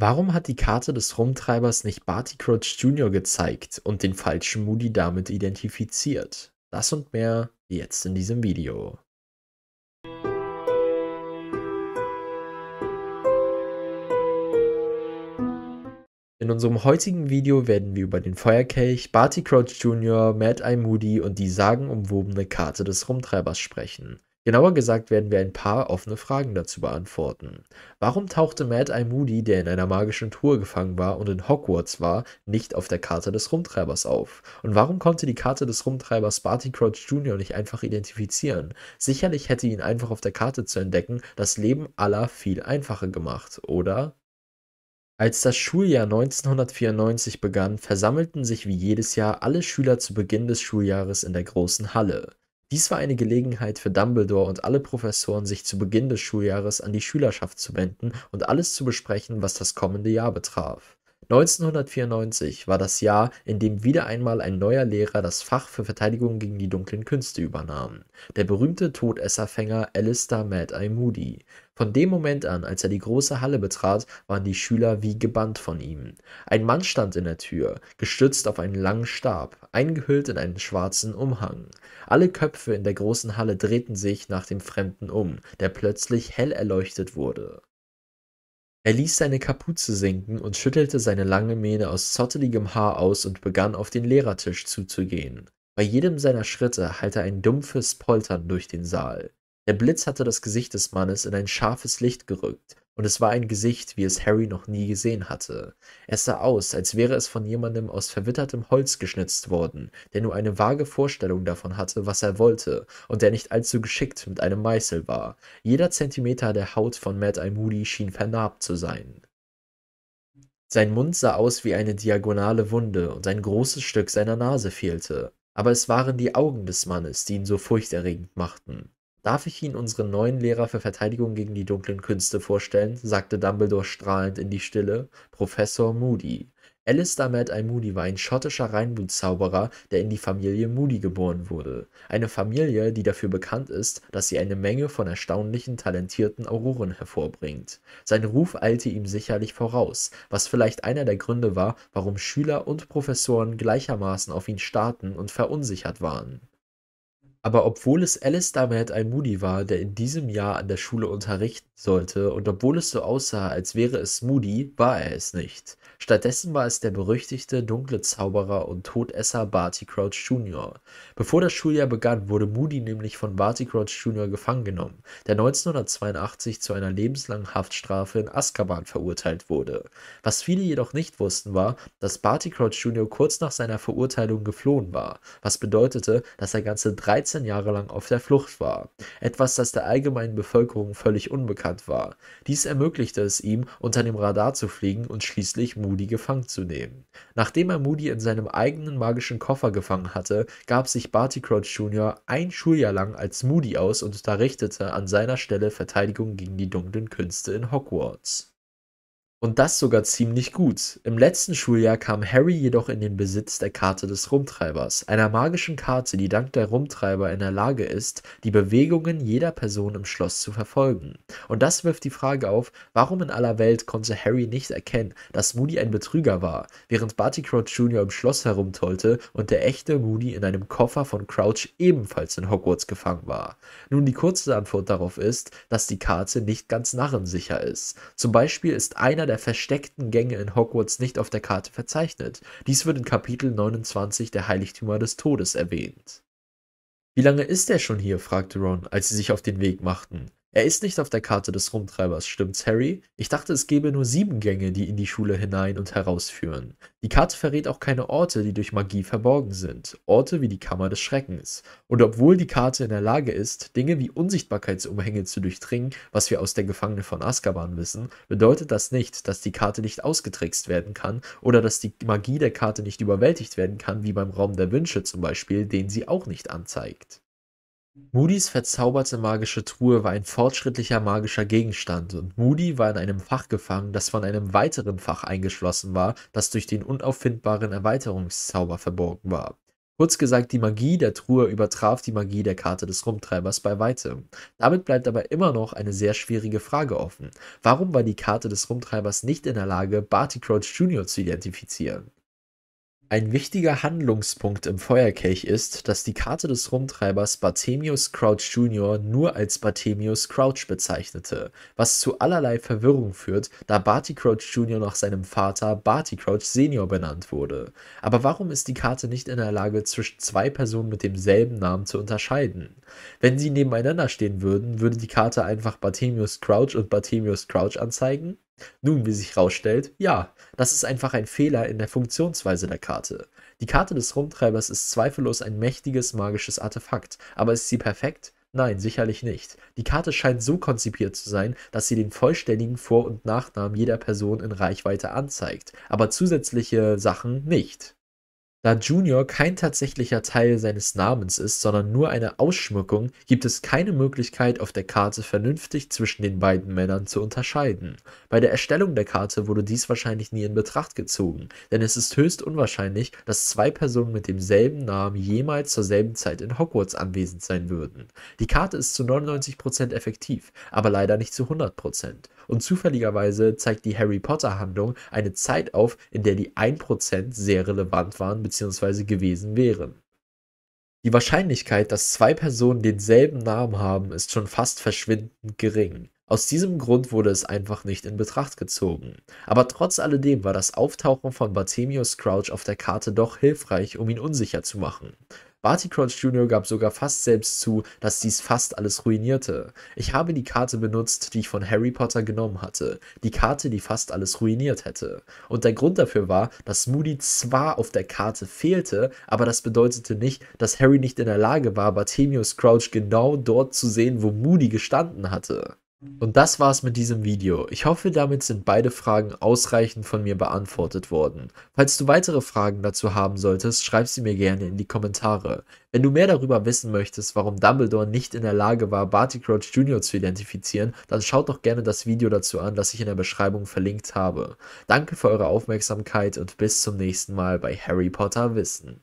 Warum hat die Karte des Rumtreibers nicht Barty Crouch Jr. gezeigt und den falschen Moody damit identifiziert? Das und mehr jetzt in diesem Video. In unserem heutigen Video werden wir über den Feuerkelch, Barty Crouch Jr., Mad Eye Moody und die sagenumwobene Karte des Rumtreibers sprechen. Genauer gesagt werden wir ein paar offene Fragen dazu beantworten. Warum tauchte Mad Eye Moody, der in einer magischen Tour gefangen war und in Hogwarts war, nicht auf der Karte des Rumtreibers auf? Und warum konnte die Karte des Rumtreibers Barty Crouch Jr. nicht einfach identifizieren? Sicherlich hätte ihn einfach auf der Karte zu entdecken das Leben aller viel einfacher gemacht, oder? Als das Schuljahr 1994 begann, versammelten sich wie jedes Jahr alle Schüler zu Beginn des Schuljahres in der großen Halle. Dies war eine Gelegenheit für Dumbledore und alle Professoren, sich zu Beginn des Schuljahres an die Schülerschaft zu wenden und alles zu besprechen, was das kommende Jahr betraf. 1994 war das Jahr, in dem wieder einmal ein neuer Lehrer das Fach für Verteidigung gegen die dunklen Künste übernahm, der berühmte Todesserfänger Alistair Mad-Eye Moody. Von dem Moment an, als er die große Halle betrat, waren die Schüler wie gebannt von ihm. Ein Mann stand in der Tür, gestützt auf einen langen Stab, eingehüllt in einen schwarzen Umhang. Alle Köpfe in der großen Halle drehten sich nach dem Fremden um, der plötzlich hell erleuchtet wurde er ließ seine kapuze sinken und schüttelte seine lange mähne aus zotteligem haar aus und begann auf den lehrertisch zuzugehen bei jedem seiner schritte hallte ein dumpfes poltern durch den saal der blitz hatte das gesicht des mannes in ein scharfes licht gerückt und es war ein Gesicht, wie es Harry noch nie gesehen hatte. Es sah aus, als wäre es von jemandem aus verwittertem Holz geschnitzt worden, der nur eine vage Vorstellung davon hatte, was er wollte, und der nicht allzu geschickt mit einem Meißel war. Jeder Zentimeter der Haut von Mad-Eye Moody schien vernarbt zu sein. Sein Mund sah aus wie eine diagonale Wunde, und ein großes Stück seiner Nase fehlte. Aber es waren die Augen des Mannes, die ihn so furchterregend machten. Darf ich Ihnen unseren neuen Lehrer für Verteidigung gegen die dunklen Künste vorstellen?, sagte Dumbledore strahlend in die Stille. Professor Moody. Alistair Mad-Eye Moody war ein schottischer Reinblutzauberer, der in die Familie Moody geboren wurde. Eine Familie, die dafür bekannt ist, dass sie eine Menge von erstaunlichen, talentierten Auroren hervorbringt. Sein Ruf eilte ihm sicherlich voraus, was vielleicht einer der Gründe war, warum Schüler und Professoren gleichermaßen auf ihn starrten und verunsichert waren. Aber obwohl es Alistair Mad Eye Moody war, der in diesem Jahr an der Schule unterrichten sollte, und obwohl es so aussah, als wäre es Moody, war er es nicht. Stattdessen war es der berüchtigte dunkle Zauberer und Todesser Barty Crouch Jr. Bevor das Schuljahr begann, wurde Moody nämlich von Barty Crouch Jr. gefangen genommen, der 1982 zu einer lebenslangen Haftstrafe in Azkaban verurteilt wurde. Was viele jedoch nicht wussten, war, dass Barty Crouch Jr. kurz nach seiner Verurteilung geflohen war, was bedeutete, dass er ganze 13 13 Jahre lang auf der Flucht war, etwas, das der allgemeinen Bevölkerung völlig unbekannt war. Dies ermöglichte es ihm, unter dem Radar zu fliegen und schließlich Moody gefangen zu nehmen. Nachdem er Moody in seinem eigenen magischen Koffer gefangen hatte, gab sich Barty Crouch Jr. ein Schuljahr lang als Moody aus und unterrichtete an seiner Stelle Verteidigung gegen die dunklen Künste in Hogwarts. Und das sogar ziemlich gut. Im letzten Schuljahr kam Harry jedoch in den Besitz der Karte des Rumtreibers, einer magischen Karte, die dank der Rumtreiber in der Lage ist, die Bewegungen jeder Person im Schloss zu verfolgen. Und das wirft die Frage auf, warum in aller Welt konnte Harry nicht erkennen, dass Moody ein Betrüger war, während Barty Crouch Jr. im Schloss herumtollte und der echte Moody in einem Koffer von Crouch ebenfalls in Hogwarts gefangen war. Nun, die kurze Antwort darauf ist, dass die Karte nicht ganz narrensicher ist. Zum Beispiel ist einer der versteckten Gänge in Hogwarts nicht auf der Karte verzeichnet. Dies wird in Kapitel 29 der Heiligtümer des Todes erwähnt. Wie lange ist er schon hier? fragte Ron, als sie sich auf den Weg machten. Er ist nicht auf der Karte des Rumtreibers, stimmt's, Harry? Ich dachte, es gäbe nur sieben Gänge, die in die Schule hinein und herausführen. Die Karte verrät auch keine Orte, die durch Magie verborgen sind. Orte wie die Kammer des Schreckens. Und obwohl die Karte in der Lage ist, Dinge wie Unsichtbarkeitsumhänge zu durchdringen, was wir aus der Gefangene von Azkaban wissen, bedeutet das nicht, dass die Karte nicht ausgetrickst werden kann oder dass die Magie der Karte nicht überwältigt werden kann, wie beim Raum der Wünsche zum Beispiel, den sie auch nicht anzeigt. Moody's verzauberte magische Truhe war ein fortschrittlicher magischer Gegenstand und Moody war in einem Fach gefangen, das von einem weiteren Fach eingeschlossen war, das durch den unauffindbaren Erweiterungszauber verborgen war. Kurz gesagt, die Magie der Truhe übertraf die Magie der Karte des Rumtreibers bei weitem. Damit bleibt aber immer noch eine sehr schwierige Frage offen. Warum war die Karte des Rumtreibers nicht in der Lage, Barty Crouch Jr. zu identifizieren? Ein wichtiger Handlungspunkt im Feuerkelch ist, dass die Karte des Rumtreibers Bartemius Crouch Jr. nur als Bartemius Crouch bezeichnete, was zu allerlei Verwirrung führt, da Barty Crouch Jr. nach seinem Vater Barty Crouch Senior benannt wurde. Aber warum ist die Karte nicht in der Lage, zwischen zwei Personen mit demselben Namen zu unterscheiden? Wenn sie nebeneinander stehen würden, würde die Karte einfach Bartemius Crouch und Bartemius Crouch anzeigen? Nun, wie sich herausstellt, ja, das ist einfach ein Fehler in der Funktionsweise der Karte. Die Karte des Rumtreibers ist zweifellos ein mächtiges magisches Artefakt, aber ist sie perfekt? Nein, sicherlich nicht. Die Karte scheint so konzipiert zu sein, dass sie den vollständigen Vor- und Nachnamen jeder Person in Reichweite anzeigt, aber zusätzliche Sachen nicht. Da Junior kein tatsächlicher Teil seines Namens ist, sondern nur eine Ausschmückung, gibt es keine Möglichkeit, auf der Karte vernünftig zwischen den beiden Männern zu unterscheiden. Bei der Erstellung der Karte wurde dies wahrscheinlich nie in Betracht gezogen, denn es ist höchst unwahrscheinlich, dass zwei Personen mit demselben Namen jemals zur selben Zeit in Hogwarts anwesend sein würden. Die Karte ist zu 99% effektiv, aber leider nicht zu 100% und zufälligerweise zeigt die Harry Potter Handlung eine Zeit auf, in der die 1% sehr relevant waren bzw. gewesen wären. Die Wahrscheinlichkeit, dass zwei Personen denselben Namen haben, ist schon fast verschwindend gering. Aus diesem Grund wurde es einfach nicht in Betracht gezogen. Aber trotz alledem war das Auftauchen von Bartemius Crouch auf der Karte doch hilfreich, um ihn unsicher zu machen. Barty Crouch Jr. gab sogar fast selbst zu, dass dies fast alles ruinierte. Ich habe die Karte benutzt, die ich von Harry Potter genommen hatte. Die Karte, die fast alles ruiniert hätte. Und der Grund dafür war, dass Moody zwar auf der Karte fehlte, aber das bedeutete nicht, dass Harry nicht in der Lage war, Bartemius Crouch genau dort zu sehen, wo Moody gestanden hatte. Und das war's mit diesem Video. Ich hoffe, damit sind beide Fragen ausreichend von mir beantwortet worden. Falls du weitere Fragen dazu haben solltest, schreib sie mir gerne in die Kommentare. Wenn du mehr darüber wissen möchtest, warum Dumbledore nicht in der Lage war, Barty Crouch Jr. zu identifizieren, dann schaut doch gerne das Video dazu an, das ich in der Beschreibung verlinkt habe. Danke für eure Aufmerksamkeit und bis zum nächsten Mal bei Harry Potter Wissen.